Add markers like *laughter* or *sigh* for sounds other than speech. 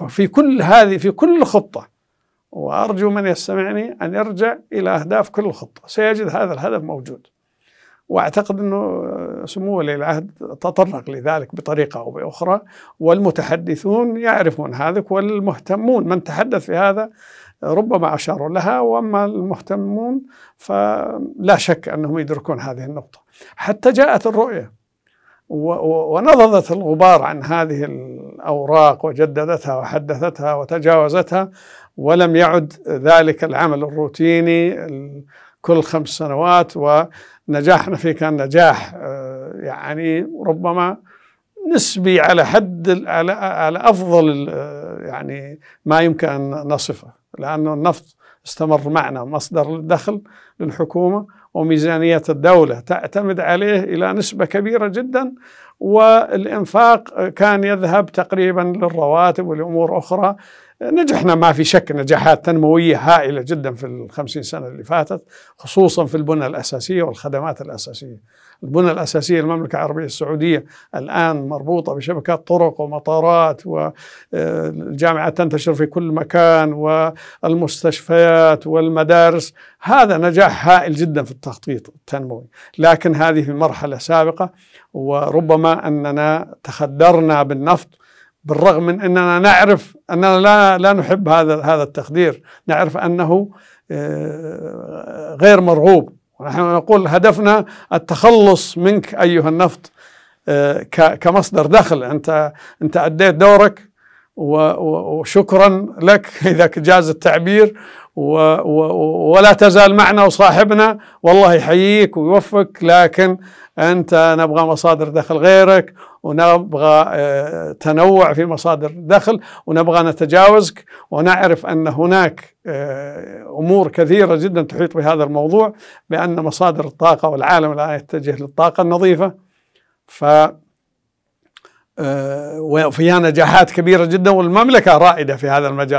ففي كل هذه في كل خطة وأرجو من يستمعني أن يرجع إلى أهداف كل خطة سيجد هذا الهدف موجود واعتقد انه سمو ولي العهد تطرق لذلك بطريقه او باخرى والمتحدثون يعرفون هذا والمهتمون من تحدث في هذا ربما اشاروا لها واما المهتمون فلا شك انهم يدركون هذه النقطه حتى جاءت الرؤيه ونضضت الغبار عن هذه الأوراق وجددتها وحدثتها وتجاوزتها ولم يعد ذلك العمل الروتيني كل خمس سنوات ونجاحنا فيه كان نجاح آه، يعني ربما نسبي على حد على افضل آه، يعني ما يمكن ان نصفه لانه النفط استمر معنا مصدر الدخل للحكومة وميزانية الدولة تعتمد عليه إلى نسبة كبيرة جدا والإنفاق كان يذهب تقريبا للرواتب والأمور أخرى نجحنا ما في شك نجاحات تنموية هائلة جدا في الخمسين سنة اللي فاتت خصوصا في البنى الأساسية والخدمات الأساسية البنى الأساسية المملكة العربية السعودية الآن مربوطة بشبكات طرق ومطارات والجامعة آه، تنتشر في كل مكان والمستشفيات والمدارس هذا نجاح هائل جدا في التخطيط التنموي لكن هذه في مرحلة سابقة وربما أننا تخدرنا بالنفط بالرغم من اننا نعرف اننا لا لا نحب هذا هذا التخدير، نعرف انه آه، غير مرغوب، ونحن نقول هدفنا التخلص منك ايها النفط آه، كمصدر دخل، انت انت اديت دورك وشكرا لك *laughs* إذا جاز التعبير ولا تزال معنا وصاحبنا والله يحييك ويوفقك لكن أنت نبغى مصادر دخل غيرك ونبغى آه، تنوع في مصادر الدخل ونبغى نتجاوزك ونعرف أن هناك آه، أمور كثيرة جدا تحيط بهذا الموضوع بأن مصادر الطاقة والعالم الآن يتجه للطاقة النظيفة ف آه، وفيها نجاحات كبيرة جدا والمملكة رائدة في هذا المجال